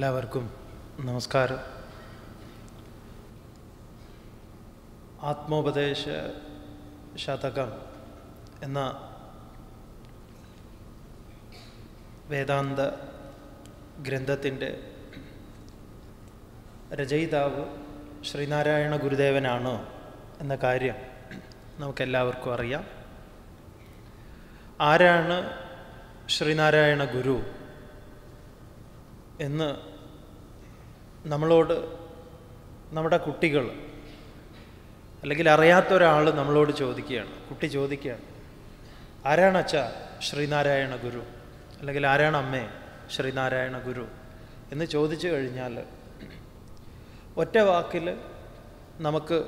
എല്ലാവർക്കും നമസ്കാരം ആത്മോപദേശ ശതകം എന്ന വേദാന്ത ഗ്രന്ഥത്തിൻ്റെ രചയിതാവ് ശ്രീനാരായണ ഗുരുദേവനാണോ എന്ന കാര്യം നമുക്കെല്ലാവർക്കും അറിയാം ആരാണ് ശ്രീനാരായണ ഗുരു എന്ന് നമ്മളോട് നമ്മുടെ കുട്ടികൾ അല്ലെങ്കിൽ അറിയാത്ത ഒരാൾ നമ്മളോട് ചോദിക്കുകയാണ് കുട്ടി ചോദിക്കുകയാണ് ആരാണ് അച്ഛ ശ്രീനാരായണ ഗുരു അല്ലെങ്കിൽ ആരാണ് അമ്മേ ശ്രീനാരായണ ഗുരു എന്ന് ചോദിച്ചു കഴിഞ്ഞാൽ ഒറ്റ വാക്കിൽ നമുക്ക്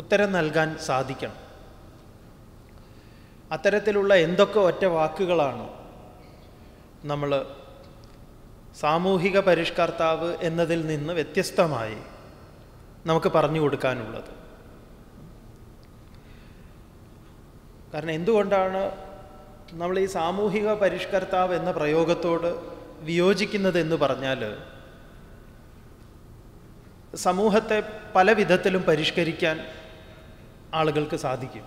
ഉത്തരം നൽകാൻ സാധിക്കണം അത്തരത്തിലുള്ള എന്തൊക്കെ ഒറ്റ വാക്കുകളാണ് നമ്മൾ സാമൂഹിക പരിഷ്കർത്താവ് എന്നതിൽ നിന്ന് വ്യത്യസ്തമായി നമുക്ക് പറഞ്ഞു കൊടുക്കാനുള്ളത് കാരണം എന്തുകൊണ്ടാണ് നമ്മൾ ഈ സാമൂഹിക പരിഷ്കർത്താവ് എന്ന പ്രയോഗത്തോട് വിയോജിക്കുന്നത് എന്ന് പറഞ്ഞാൽ സമൂഹത്തെ പല വിധത്തിലും പരിഷ്കരിക്കാൻ ആളുകൾക്ക് സാധിക്കും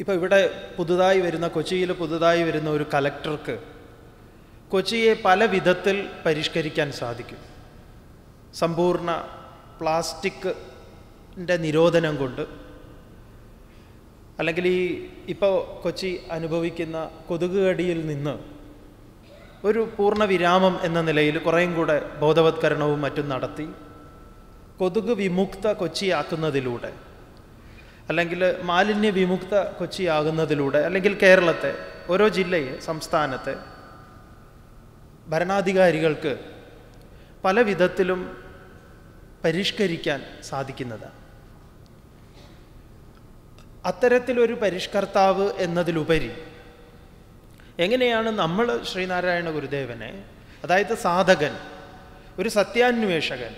ഇപ്പോൾ ഇവിടെ പുതുതായി വരുന്ന കൊച്ചിയിൽ പുതുതായി വരുന്ന ഒരു കലക്ടർക്ക് കൊച്ചിയെ പല വിധത്തിൽ പരിഷ്കരിക്കാൻ സാധിക്കും സമ്പൂർണ്ണ പ്ലാസ്റ്റിക്കിൻ്റെ നിരോധനം കൊണ്ട് അല്ലെങ്കിൽ ഈ ഇപ്പോൾ കൊച്ചി അനുഭവിക്കുന്ന കൊതുകുകടിയിൽ നിന്ന് ഒരു പൂർണ്ണ വിരാമം എന്ന നിലയിൽ കുറേയും കൂടെ ബോധവത്കരണവും മറ്റും നടത്തി കൊതുക് വിമുക്ത കൊച്ചിയാക്കുന്നതിലൂടെ അല്ലെങ്കിൽ മാലിന്യ വിമുക്ത കൊച്ചിയാകുന്നതിലൂടെ അല്ലെങ്കിൽ കേരളത്തെ ഓരോ ജില്ലയെ സംസ്ഥാനത്തെ ഭരണാധികാരികൾക്ക് പല വിധത്തിലും പരിഷ്കരിക്കാൻ സാധിക്കുന്നത് അത്തരത്തിലൊരു പരിഷ്കർത്താവ് എന്നതിലുപരി എങ്ങനെയാണ് നമ്മൾ ശ്രീനാരായണ ഗുരുദേവനെ അതായത് സാധകൻ ഒരു സത്യാന്വേഷകൻ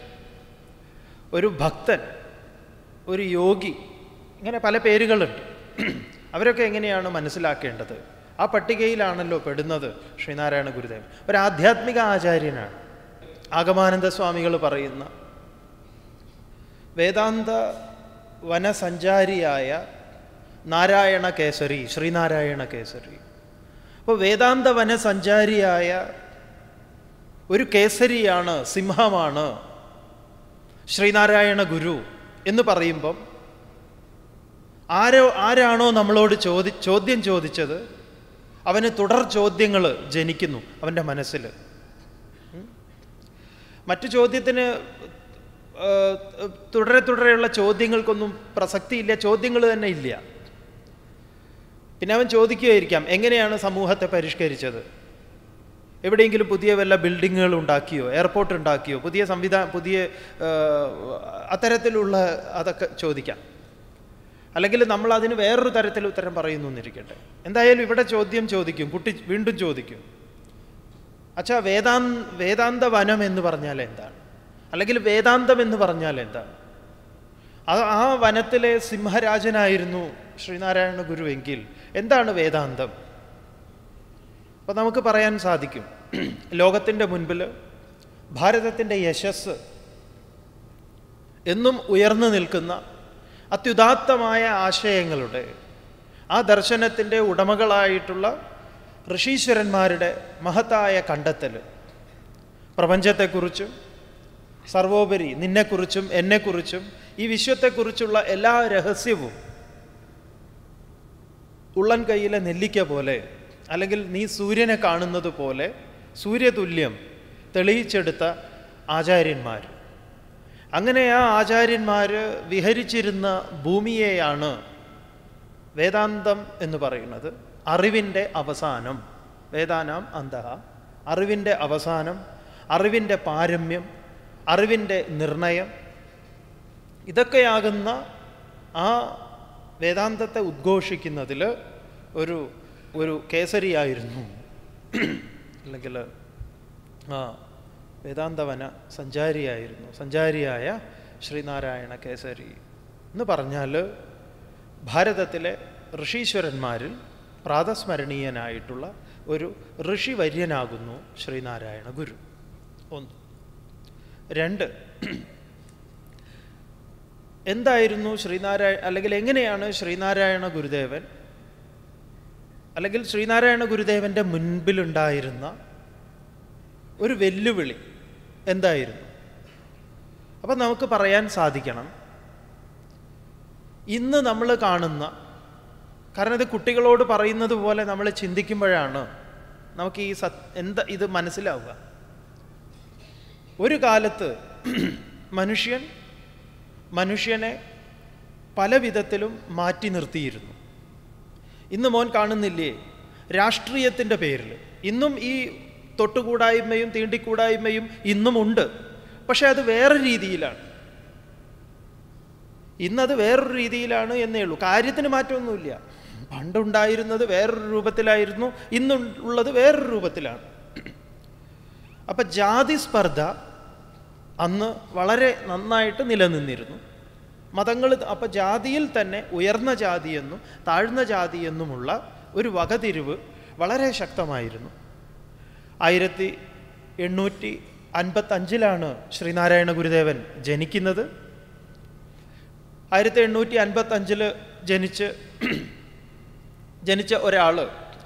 ഒരു ഭക്തൻ ഒരു യോഗി ഇങ്ങനെ പല പേരുകളുണ്ട് അവരൊക്കെ എങ്ങനെയാണ് മനസ്സിലാക്കേണ്ടത് ആ പട്ടികയിലാണല്ലോ പെടുന്നത് ശ്രീനാരായണ ഗുരുദേവൻ ഒരു ആധ്യാത്മിക ആചാര്യനാണ് ആഗമാനന്ദ സ്വാമികൾ പറയുന്ന വേദാന്ത വനസഞ്ചാരിയായ നാരായണ കേസരി ശ്രീനാരായണ കേസരി അപ്പോൾ വേദാന്ത വനസഞ്ചാരിയായ ഒരു കേസരിയാണ് സിംഹമാണ് ശ്രീനാരായണ ഗുരു എന്ന് പറയുമ്പം ആരോ ആരാണോ നമ്മളോട് ചോദി ചോദ്യം ചോദിച്ചത് അവന് തുടർ ചോദ്യങ്ങൾ ജനിക്കുന്നു അവൻ്റെ മനസ്സിൽ മറ്റു ചോദ്യത്തിന് തുടരെ തുടരെയുള്ള ചോദ്യങ്ങൾക്കൊന്നും പ്രസക്തിയില്ല ചോദ്യങ്ങൾ തന്നെ ഇല്ല പിന്നെ അവൻ ചോദിക്കുകയായിരിക്കാം എങ്ങനെയാണ് സമൂഹത്തെ പരിഷ്കരിച്ചത് എവിടെയെങ്കിലും പുതിയ വല്ല ബിൽഡിങ്ങുകൾ ഉണ്ടാക്കിയോ എയർപോർട്ട് ഉണ്ടാക്കിയോ പുതിയ സംവിധാനം പുതിയ അത്തരത്തിലുള്ള അതൊക്കെ ചോദിക്കാം അല്ലെങ്കിൽ നമ്മൾ അതിന് വേറൊരു തരത്തിൽ ഉത്തരം പറയുന്നു എന്നിരിക്കട്ടെ എന്തായാലും ഇവിടെ ചോദ്യം ചോദിക്കും കുട്ടി വീണ്ടും ചോദിക്കും അച്ഛാ വേദാന്ത വേദാന്ത വനം എന്ന് പറഞ്ഞാൽ എന്താണ് അല്ലെങ്കിൽ വേദാന്തം എന്ന് പറഞ്ഞാൽ എന്താണ് അത് ആ വനത്തിലെ സിംഹരാജനായിരുന്നു ശ്രീനാരായണ ഗുരു എങ്കിൽ എന്താണ് വേദാന്തം അപ്പം നമുക്ക് പറയാൻ സാധിക്കും ലോകത്തിൻ്റെ മുൻപിൽ ഭാരതത്തിൻ്റെ യശസ് എന്നും ഉയർന്നു നിൽക്കുന്ന അത്യുദാത്തമായ ആശയങ്ങളുടെ ആ ദർശനത്തിൻ്റെ ഉടമകളായിട്ടുള്ള ഋഷീശ്വരന്മാരുടെ മഹത്തായ കണ്ടെത്തൽ പ്രപഞ്ചത്തെക്കുറിച്ചും സർവോപരി നിന്നെക്കുറിച്ചും എന്നെക്കുറിച്ചും ഈ വിശ്വത്തെക്കുറിച്ചുള്ള എല്ലാ രഹസ്യവും ഉള്ളൻ കയ്യിലെ നെല്ലിക്ക പോലെ അല്ലെങ്കിൽ നീ സൂര്യനെ കാണുന്നത് പോലെ സൂര്യതുല്യം തെളിയിച്ചെടുത്ത ആചാര്യന്മാർ അങ്ങനെ ആ ആചാര്യന്മാർ വിഹരിച്ചിരുന്ന ഭൂമിയെയാണ് വേദാന്തം എന്ന് പറയുന്നത് അറിവിൻ്റെ അവസാനം വേദാനാം അന്തഹ അറിവിൻ്റെ അവസാനം അറിവിൻ്റെ പാരമ്യം അറിവിൻ്റെ നിർണയം ഇതൊക്കെയാകുന്ന ആ വേദാന്തത്തെ ഉദ്ഘോഷിക്കുന്നതിൽ ഒരു ഒരു കേസരിയായിരുന്നു അല്ലെങ്കിൽ ആ വേദാന്തവന സഞ്ചാരിയായിരുന്നു സഞ്ചാരിയായ ശ്രീനാരായണ കേസരി എന്ന് പറഞ്ഞാൽ ഭാരതത്തിലെ ഋഷീശ്വരന്മാരിൽ പ്രാതസ്മരണീയനായിട്ടുള്ള ഒരു ഋഷിവര്യനാകുന്നു ശ്രീനാരായണ ഗുരു ഒന്ന് രണ്ട് എന്തായിരുന്നു ശ്രീനാരായ അല്ലെങ്കിൽ എങ്ങനെയാണ് ശ്രീനാരായണ ഗുരുദേവൻ അല്ലെങ്കിൽ ശ്രീനാരായണ ഗുരുദേവൻ്റെ മുൻപിലുണ്ടായിരുന്ന ഒരു വെല്ലുവിളി എന്തായിരുന്നു അപ്പം നമുക്ക് പറയാൻ സാധിക്കണം ഇന്ന് നമ്മൾ കാണുന്ന കാരണം ഇത് കുട്ടികളോട് പറയുന്നത് പോലെ നമ്മൾ ചിന്തിക്കുമ്പോഴാണ് നമുക്ക് ഈ സത് എന്താ ഇത് മനസ്സിലാവുക ഒരു കാലത്ത് മനുഷ്യൻ മനുഷ്യനെ പല വിധത്തിലും മാറ്റി നിർത്തിയിരുന്നു ഇന്ന് മോൻ കാണുന്നില്ലേ രാഷ്ട്രീയത്തിൻ്റെ പേരിൽ ഇന്നും ഈ തൊട്ടുകൂടായ്മയും തീണ്ടിക്കൂടായ്മയും ഇന്നുമുണ്ട് പക്ഷേ അത് വേറെ രീതിയിലാണ് ഇന്നത് വേറൊരു രീതിയിലാണ് എന്നേ ഉള്ളൂ കാര്യത്തിന് മാറ്റമൊന്നുമില്ല പണ്ടുണ്ടായിരുന്നത് വേറൊരു രൂപത്തിലായിരുന്നു ഇന്നുള്ളത് വേറൊരു രൂപത്തിലാണ് അപ്പം ജാതി സ്പർദ്ധ അന്ന് വളരെ നന്നായിട്ട് നിലനിന്നിരുന്നു മതങ്ങൾ അപ്പം ജാതിയിൽ തന്നെ ഉയർന്ന ജാതിയെന്നും താഴ്ന്ന ജാതിയെന്നുമുള്ള ഒരു വകതിരിവ് വളരെ ശക്തമായിരുന്നു ആയിരത്തി എണ്ണൂറ്റി അൻപത്തഞ്ചിലാണ് ശ്രീനാരായണ ഗുരുദേവൻ ജനിക്കുന്നത് ആയിരത്തി എണ്ണൂറ്റി അൻപത്തഞ്ചിൽ ജനിച്ച് ജനിച്ച ഒരാൾ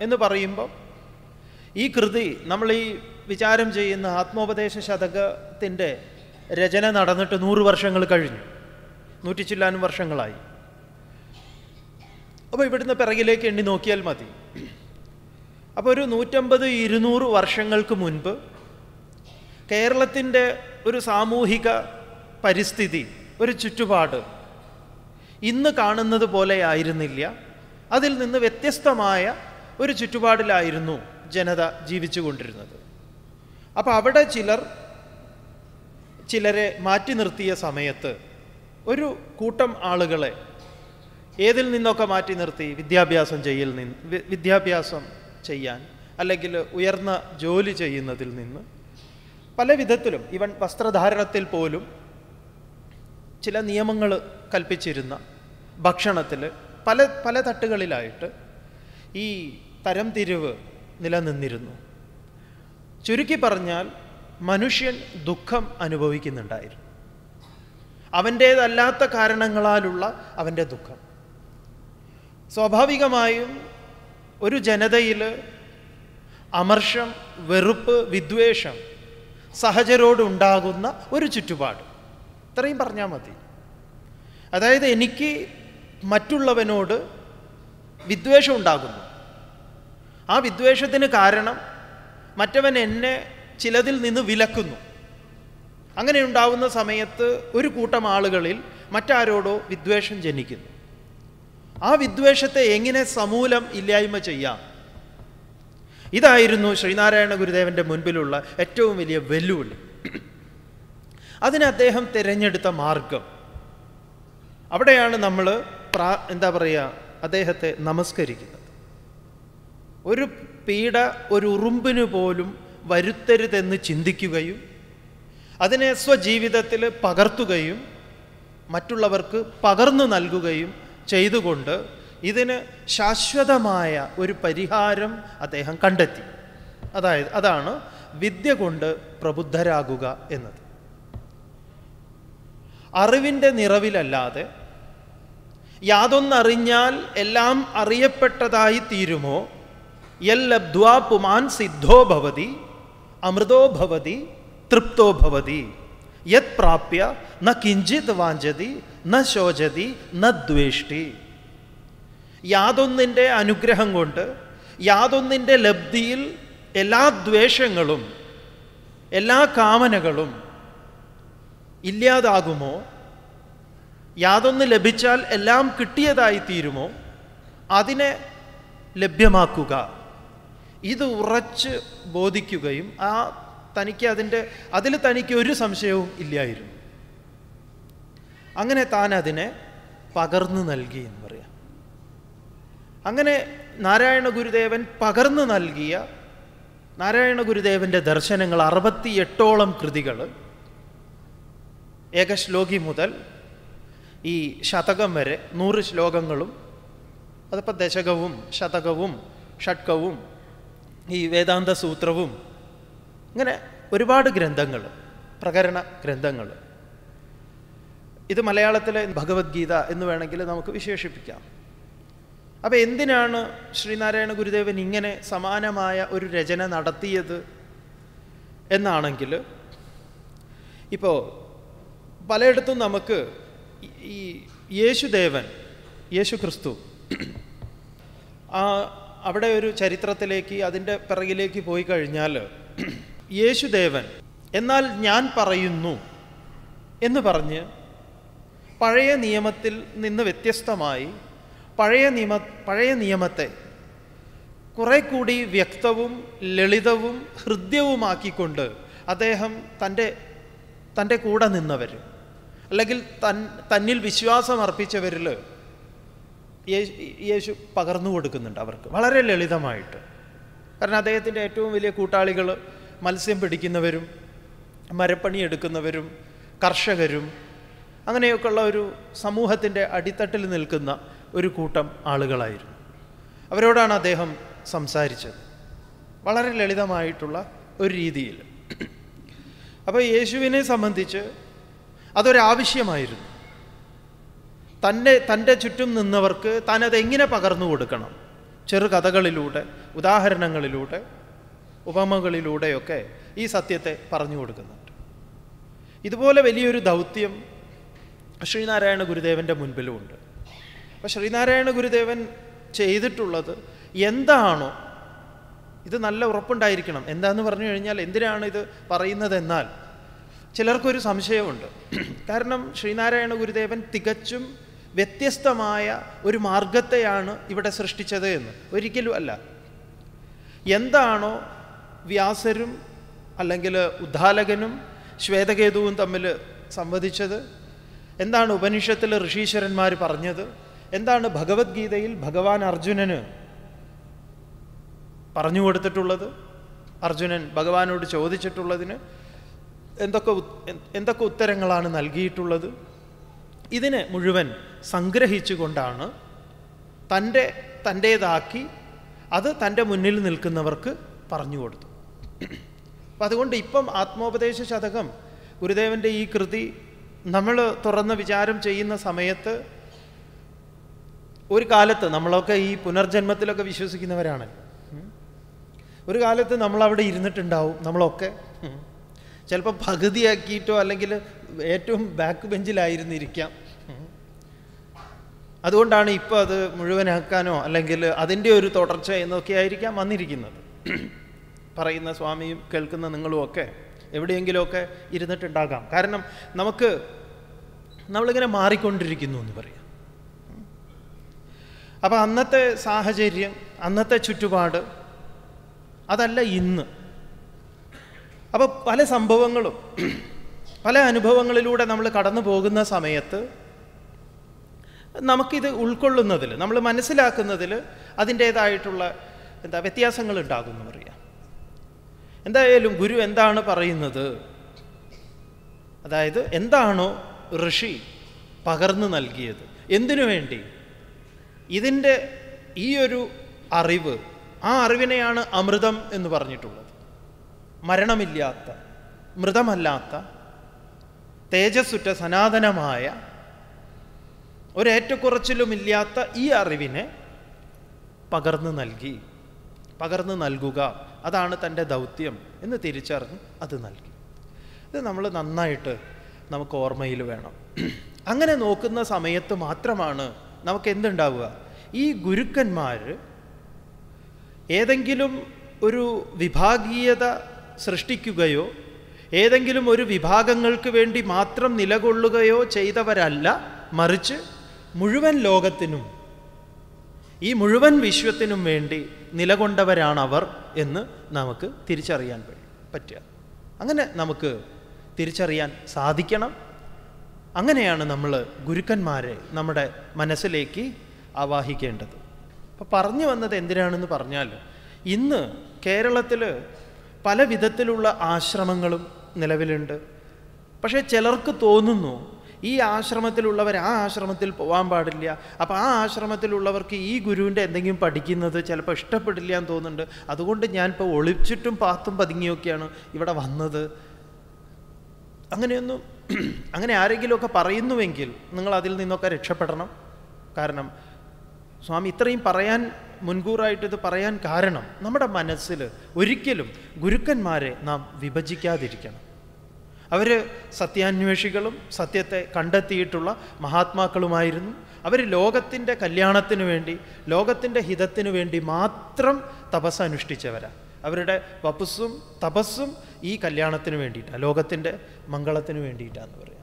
എന്ന് പറയുമ്പോൾ ഈ കൃതി നമ്മൾ ഈ വിചാരം ചെയ്യുന്ന ആത്മോപദേശ ശതകത്തിൻ്റെ രചന നടന്നിട്ട് നൂറ് വർഷങ്ങൾ കഴിഞ്ഞു നൂറ്റി ചില്ലാനും വർഷങ്ങളായി അപ്പോൾ ഇവിടുന്ന് പിറകിലേക്ക് എണ്ണി നോക്കിയാൽ മതി അപ്പോൾ ഒരു നൂറ്റമ്പത് ഇരുന്നൂറ് വർഷങ്ങൾക്ക് മുൻപ് കേരളത്തിൻ്റെ ഒരു സാമൂഹിക പരിസ്ഥിതി ഒരു ചുറ്റുപാട് ഇന്ന് കാണുന്നത് പോലെ ആയിരുന്നില്ല അതിൽ നിന്ന് വ്യത്യസ്തമായ ഒരു ചുറ്റുപാടിലായിരുന്നു ജനത ജീവിച്ചു കൊണ്ടിരുന്നത് അപ്പോൾ അവിടെ ചിലർ ചിലരെ മാറ്റി നിർത്തിയ സമയത്ത് ഒരു കൂട്ടം ആളുകളെ ഏതിൽ നിന്നൊക്കെ മാറ്റി നിർത്തി വിദ്യാഭ്യാസം ചെയ്യൽ നിന്ന് വിദ്യാഭ്യാസം ചെയ്യാൻ അല്ലെങ്കിൽ ഉയർന്ന ജോലി ചെയ്യുന്നതിൽ നിന്ന് പല വിധത്തിലും ഇവൻ വസ്ത്രധാരണത്തിൽ പോലും ചില നിയമങ്ങൾ കൽപ്പിച്ചിരുന്ന ഭക്ഷണത്തിൽ പല പല തട്ടുകളിലായിട്ട് ഈ തരംതിരിവ് നിലനിന്നിരുന്നു ചുരുക്കി പറഞ്ഞാൽ മനുഷ്യൻ ദുഃഖം അനുഭവിക്കുന്നുണ്ടായിരുന്നു അവൻ്റേതല്ലാത്ത കാരണങ്ങളാലുള്ള അവൻ്റെ ദുഃഖം സ്വാഭാവികമായും ഒരു ജനതയിൽ അമർഷം വെറുപ്പ് വിദ്വേഷം സഹജരോടുണ്ടാകുന്ന ഒരു ചുറ്റുപാട് ഇത്രയും പറഞ്ഞാൽ മതി അതായത് എനിക്ക് മറ്റുള്ളവനോട് വിദ്വേഷം ഉണ്ടാകുന്നു ആ വിദ്വേഷത്തിന് കാരണം മറ്റവൻ എന്നെ ചിലതിൽ നിന്ന് വിലക്കുന്നു അങ്ങനെ ഉണ്ടാവുന്ന സമയത്ത് ഒരു കൂട്ടം ആളുകളിൽ മറ്റാരോടോ വിദ്വേഷം ജനിക്കുന്നു ആ വിദ്വേഷത്തെ എങ്ങനെ സമൂലം ഇല്ലായ്മ ചെയ്യാം ഇതായിരുന്നു ശ്രീനാരായണ ഗുരുദേവന്റെ മുൻപിലുള്ള ഏറ്റവും വലിയ വെല്ലുവിളി അതിന് അദ്ദേഹം തിരഞ്ഞെടുത്ത മാർഗം അവിടെയാണ് നമ്മൾ പ്രാ എന്താ പറയുക അദ്ദേഹത്തെ നമസ്കരിക്കുന്നത് ഒരു പീഡ ഒരു ഉറുമ്പിനു പോലും വരുത്തരുതെന്ന് ചിന്തിക്കുകയും അതിനെ സ്വജീവിതത്തിൽ പകർത്തുകയും മറ്റുള്ളവർക്ക് പകർന്നു നൽകുകയും ചെയ്തുകൊണ്ട് ഇതിന് ശാശ്വതമായ ഒരു പരിഹാരം അദ്ദേഹം കണ്ടെത്തി അതായത് അതാണ് വിദ്യ കൊണ്ട് പ്രബുദ്ധരാകുക എന്നത് അറിവിൻ്റെ നിറവിലല്ലാതെ യാതൊന്നറിഞ്ഞാൽ എല്ലാം അറിയപ്പെട്ടതായി തീരുമോ എൽ ലബ്ധ്വാ പുമാൻ സിദ്ധോ ഭവതി അമൃതോ ഭവതി തൃപ്തോ ഭവതി യത് പ്രാപ്യ ന കിഞ്ചിത് വാഞ്ചതി ന ശോചതി ന ദ്വേഷ്ടി യാതൊന്നിൻ്റെ അനുഗ്രഹം കൊണ്ട് യാതൊന്നിൻ്റെ ലബ്ധിയിൽ എല്ലാ ദ്വേഷങ്ങളും എല്ലാ കാമനകളും ഇല്ലാതാകുമോ യാതൊന്ന് ലഭിച്ചാൽ എല്ലാം കിട്ടിയതായി തീരുമോ അതിനെ ലഭ്യമാക്കുക ഇത് ഉറച്ച് ബോധിക്കുകയും ആ തനിക്ക് അതിൻ്റെ അതിൽ തനിക്ക് ഒരു സംശയവും ഇല്ലായിരുന്നു അങ്ങനെ താൻ അതിനെ പകർന്നു നൽകി എന്ന് പറയാം അങ്ങനെ നാരായണ ഗുരുദേവൻ പകർന്നു നൽകിയ നാരായണ ഗുരുദേവൻ്റെ ദർശനങ്ങൾ എട്ടോളം കൃതികൾ ഏകശ്ലോകി മുതൽ ഈ ശതകം വരെ നൂറ് ശ്ലോകങ്ങളും അതിപ്പോൾ ദശകവും ശതകവും ഷട്കവും ഈ വേദാന്ത സൂത്രവും അങ്ങനെ ഒരുപാട് ഗ്രന്ഥങ്ങൾ പ്രകരണ ഗ്രന്ഥങ്ങൾ ഇത് മലയാളത്തിലെ ഭഗവത്ഗീത എന്ന് വേണമെങ്കിൽ നമുക്ക് വിശേഷിപ്പിക്കാം അപ്പോൾ എന്തിനാണ് ശ്രീനാരായണ ഗുരുദേവൻ ഇങ്ങനെ സമാനമായ ഒരു രചന നടത്തിയത് എന്നാണെങ്കിൽ ഇപ്പോൾ പലയിടത്തും നമുക്ക് ഈ യേശുദേവൻ യേശു ക്രിസ്തു ആ അവിടെ ഒരു ചരിത്രത്തിലേക്ക് അതിൻ്റെ പിറകിലേക്ക് പോയി കഴിഞ്ഞാൽ യേശുദേവൻ എന്നാൽ ഞാൻ പറയുന്നു എന്ന് പറഞ്ഞ് പഴയ നിയമത്തിൽ നിന്ന് വ്യത്യസ്തമായി പഴയ നിയമ പഴയ നിയമത്തെ കുറെ കൂടി വ്യക്തവും ലളിതവും ഹൃദ്യവുമാക്കിക്കൊണ്ട് അദ്ദേഹം തൻ്റെ തൻ്റെ കൂടെ നിന്നവർ അല്ലെങ്കിൽ തൻ തന്നിൽ വിശ്വാസം അർപ്പിച്ചവരിൽ യേശു പകർന്നു കൊടുക്കുന്നുണ്ട് അവർക്ക് വളരെ ലളിതമായിട്ട് കാരണം അദ്ദേഹത്തിൻ്റെ ഏറ്റവും വലിയ കൂട്ടാളികൾ മത്സ്യം പിടിക്കുന്നവരും മരപ്പണി എടുക്കുന്നവരും കർഷകരും അങ്ങനെയൊക്കെയുള്ള ഒരു സമൂഹത്തിൻ്റെ അടിത്തട്ടിൽ നിൽക്കുന്ന ഒരു കൂട്ടം ആളുകളായിരുന്നു അവരോടാണ് അദ്ദേഹം സംസാരിച്ചത് വളരെ ലളിതമായിട്ടുള്ള ഒരു രീതിയിൽ അപ്പോൾ യേശുവിനെ സംബന്ധിച്ച് അതൊരാവശ്യമായിരുന്നു തന്നെ തൻ്റെ ചുറ്റും നിന്നവർക്ക് താൻ എങ്ങനെ പകർന്നു കൊടുക്കണം ചെറുകഥകളിലൂടെ ഉദാഹരണങ്ങളിലൂടെ ഉപമകളിലൂടെയൊക്കെ ഈ സത്യത്തെ പറഞ്ഞു കൊടുക്കുന്നുണ്ട് ഇതുപോലെ വലിയൊരു ദൗത്യം ശ്രീനാരായണ ഗുരുദേവൻ്റെ മുൻപിലുമുണ്ട് അപ്പോൾ ശ്രീനാരായണ ഗുരുദേവൻ ചെയ്തിട്ടുള്ളത് എന്താണോ ഇത് നല്ല ഉറപ്പുണ്ടായിരിക്കണം എന്താന്ന് പറഞ്ഞു കഴിഞ്ഞാൽ എന്തിനാണ് ഇത് പറയുന്നതെന്നാൽ ചിലർക്കൊരു സംശയമുണ്ട് കാരണം ശ്രീനാരായണ ഗുരുദേവൻ തികച്ചും വ്യത്യസ്തമായ ഒരു മാർഗത്തെയാണ് ഇവിടെ സൃഷ്ടിച്ചത് എന്ന് ഒരിക്കലും അല്ല എന്താണോ വ്യാസരും അല്ലെങ്കിൽ ഉദ്ധാലകനും ശ്വേതകേതുവും തമ്മിൽ സംവദിച്ചത് എന്താണ് ഉപനിഷത്തിൽ ഋഷീശ്വരന്മാർ പറഞ്ഞത് എന്താണ് ഭഗവത്ഗീതയിൽ ഭഗവാൻ അർജുനന് പറഞ്ഞു കൊടുത്തിട്ടുള്ളത് അർജുനൻ ഭഗവാനോട് ചോദിച്ചിട്ടുള്ളതിന് എന്തൊക്കെ എന്തൊക്കെ ഉത്തരങ്ങളാണ് നൽകിയിട്ടുള്ളത് ഇതിനെ മുഴുവൻ സംഗ്രഹിച്ചുകൊണ്ടാണ് തൻ്റെ തൻ്റേതാക്കി അത് തൻ്റെ മുന്നിൽ നിൽക്കുന്നവർക്ക് പറഞ്ഞു കൊടുത്തു അപ്പം അതുകൊണ്ട് ഇപ്പം ആത്മോപദേശ ശതകം ഗുരുദേവൻ്റെ ഈ കൃതി നമ്മൾ തുറന്ന് വിചാരം ചെയ്യുന്ന സമയത്ത് ഒരു കാലത്ത് നമ്മളൊക്കെ ഈ പുനർജന്മത്തിലൊക്കെ വിശ്വസിക്കുന്നവരാണ് ഒരു കാലത്ത് നമ്മളവിടെ ഇരുന്നിട്ടുണ്ടാവും നമ്മളൊക്കെ ചിലപ്പോൾ പകുതിയാക്കിയിട്ടോ അല്ലെങ്കിൽ ഏറ്റവും ബാക്ക് ബെഞ്ചിലായിരുന്നിരിക്കാം അതുകൊണ്ടാണ് ഇപ്പോൾ അത് മുഴുവനാക്കാനോ അല്ലെങ്കിൽ അതിൻ്റെ ഒരു തുടർച്ച എന്നൊക്കെ ആയിരിക്കാം വന്നിരിക്കുന്നത് പറയുന്ന സ്വാമിയും കേൾക്കുന്ന നിങ്ങളുമൊക്കെ എവിടെയെങ്കിലുമൊക്കെ ഇരുന്നിട്ടുണ്ടാകാം കാരണം നമുക്ക് നമ്മളിങ്ങനെ മാറിക്കൊണ്ടിരിക്കുന്നു എന്ന് പറയാം അപ്പോൾ അന്നത്തെ സാഹചര്യം അന്നത്തെ ചുറ്റുപാട് അതല്ല ഇന്ന് അപ്പോൾ പല സംഭവങ്ങളും പല അനുഭവങ്ങളിലൂടെ നമ്മൾ കടന്നു പോകുന്ന സമയത്ത് നമുക്കിത് ഉൾക്കൊള്ളുന്നതിൽ നമ്മൾ മനസ്സിലാക്കുന്നതിൽ അതിൻ്റേതായിട്ടുള്ള എന്താ വ്യത്യാസങ്ങൾ ഉണ്ടാകുമെന്ന് പറയാം എന്തായാലും ഗുരു എന്താണ് പറയുന്നത് അതായത് എന്താണോ ഋഷി പകർന്നു നൽകിയത് എന്തിനു വേണ്ടി ഇതിൻ്റെ ഈ ഒരു അറിവ് ആ അറിവിനെയാണ് അമൃതം എന്ന് പറഞ്ഞിട്ടുള്ളത് മരണമില്ലാത്ത മൃതമല്ലാത്ത തേജസ്സുറ്റ സനാതനമായ ഒരേറ്റക്കുറച്ചിലുമില്ലാത്ത ഈ അറിവിനെ പകർന്നു നൽകി പകർന്നു നൽകുക അതാണ് തൻ്റെ ദൗത്യം എന്ന് തിരിച്ചറിഞ്ഞ് അത് നൽകി ഇത് നമ്മൾ നന്നായിട്ട് നമുക്ക് ഓർമ്മയിൽ വേണം അങ്ങനെ നോക്കുന്ന സമയത്ത് മാത്രമാണ് നമുക്ക് എന്തുണ്ടാവുക ഈ ഗുരുക്കന്മാർ ഏതെങ്കിലും ഒരു വിഭാഗീയത സൃഷ്ടിക്കുകയോ ഏതെങ്കിലും ഒരു വിഭാഗങ്ങൾക്ക് വേണ്ടി മാത്രം നിലകൊള്ളുകയോ ചെയ്തവരല്ല മറിച്ച് മുഴുവൻ ലോകത്തിനും ഈ മുഴുവൻ വിശ്വത്തിനും വേണ്ടി നിലകൊണ്ടവരാണവർ എന്ന് നമുക്ക് തിരിച്ചറിയാൻ പറ്റുക അങ്ങനെ നമുക്ക് തിരിച്ചറിയാൻ സാധിക്കണം അങ്ങനെയാണ് നമ്മൾ ഗുരുക്കന്മാരെ നമ്മുടെ മനസ്സിലേക്ക് ആവാഹിക്കേണ്ടത് അപ്പോൾ പറഞ്ഞു വന്നത് എന്തിനാണെന്ന് പറഞ്ഞാൽ ഇന്ന് കേരളത്തിൽ പല വിധത്തിലുള്ള ആശ്രമങ്ങളും നിലവിലുണ്ട് പക്ഷേ ചിലർക്ക് തോന്നുന്നു ഈ ആശ്രമത്തിലുള്ളവർ ആ ആശ്രമത്തിൽ പോകാൻ പാടില്ല അപ്പോൾ ആ ആശ്രമത്തിലുള്ളവർക്ക് ഈ ഗുരുവിൻ്റെ എന്തെങ്കിലും പഠിക്കുന്നത് ചിലപ്പോൾ ഇഷ്ടപ്പെടില്ല എന്ന് തോന്നുന്നുണ്ട് അതുകൊണ്ട് ഞാനിപ്പോൾ ഒളിച്ചിട്ടും പാത്തും പതുങ്ങിയൊക്കെയാണ് ഇവിടെ വന്നത് അങ്ങനെയൊന്നും അങ്ങനെ ആരെങ്കിലുമൊക്കെ പറയുന്നുവെങ്കിൽ നിങ്ങൾ അതിൽ നിന്നൊക്കെ രക്ഷപ്പെടണം കാരണം സ്വാമി ഇത്രയും പറയാൻ മുൻകൂറായിട്ട് ഇത് പറയാൻ കാരണം നമ്മുടെ മനസ്സിൽ ഒരിക്കലും ഗുരുക്കന്മാരെ നാം വിഭജിക്കാതിരിക്കണം അവർ സത്യാന്വേഷികളും സത്യത്തെ കണ്ടെത്തിയിട്ടുള്ള മഹാത്മാക്കളുമായിരുന്നു അവർ ലോകത്തിൻ്റെ കല്യാണത്തിന് വേണ്ടി ലോകത്തിൻ്റെ ഹിതത്തിന് വേണ്ടി മാത്രം തപസ് അനുഷ്ഠിച്ചവരാ അവരുടെ വപസ്സും തപസ്സും ഈ കല്യാണത്തിന് വേണ്ടിയിട്ടാണ് ലോകത്തിൻ്റെ മംഗളത്തിന് വേണ്ടിയിട്ടാണെന്ന് പറയാം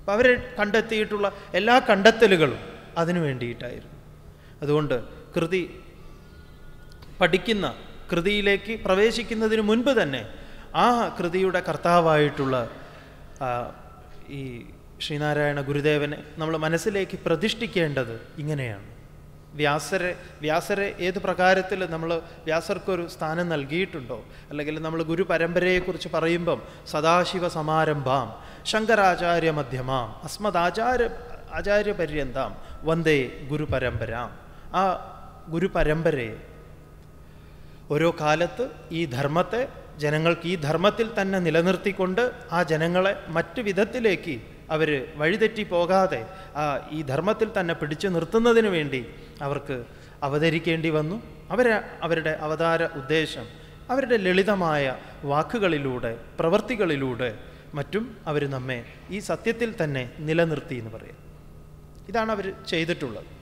അപ്പം അവർ കണ്ടെത്തിയിട്ടുള്ള എല്ലാ കണ്ടെത്തലുകളും അതിനു വേണ്ടിയിട്ടായിരുന്നു അതുകൊണ്ട് കൃതി പഠിക്കുന്ന കൃതിയിലേക്ക് പ്രവേശിക്കുന്നതിന് മുൻപ് തന്നെ ആ കൃതിയുടെ കർത്താവായിട്ടുള്ള ഈ ശ്രീനാരായണ ഗുരുദേവനെ നമ്മൾ മനസ്സിലേക്ക് പ്രതിഷ്ഠിക്കേണ്ടത് ഇങ്ങനെയാണ് വ്യാസരെ വ്യാസരെ ഏത് പ്രകാരത്തിൽ നമ്മൾ വ്യാസർക്കൊരു സ്ഥാനം നൽകിയിട്ടുണ്ടോ അല്ലെങ്കിൽ നമ്മൾ ഗുരു പരമ്പരയെക്കുറിച്ച് പറയുമ്പം സദാശിവ സമാരംഭാം ശങ്കരാചാര്യ മധ്യമാം അസ്മദാചാര്യ ആചാര്യപര്യന്താം വന്ദേ ഗുരുപരമ്പര ആ ഗുരുപരമ്പരയെ ഓരോ കാലത്ത് ഈ ധർമ്മത്തെ ജനങ്ങൾക്ക് ഈ ധർമ്മത്തിൽ തന്നെ നിലനിർത്തിക്കൊണ്ട് ആ ജനങ്ങളെ മറ്റു വിധത്തിലേക്ക് അവർ വഴിതെറ്റി പോകാതെ ആ ഈ ധർമ്മത്തിൽ തന്നെ പിടിച്ചു നിർത്തുന്നതിന് വേണ്ടി അവർക്ക് അവതരിക്കേണ്ടി വന്നു അവർ അവരുടെ അവതാര ഉദ്ദേശം അവരുടെ ലളിതമായ വാക്കുകളിലൂടെ പ്രവൃത്തികളിലൂടെ മറ്റും അവർ നമ്മെ ഈ സത്യത്തിൽ തന്നെ നിലനിർത്തി എന്ന് പറയാം ഇതാണ് അവർ ചെയ്തിട്ടുള്ളത്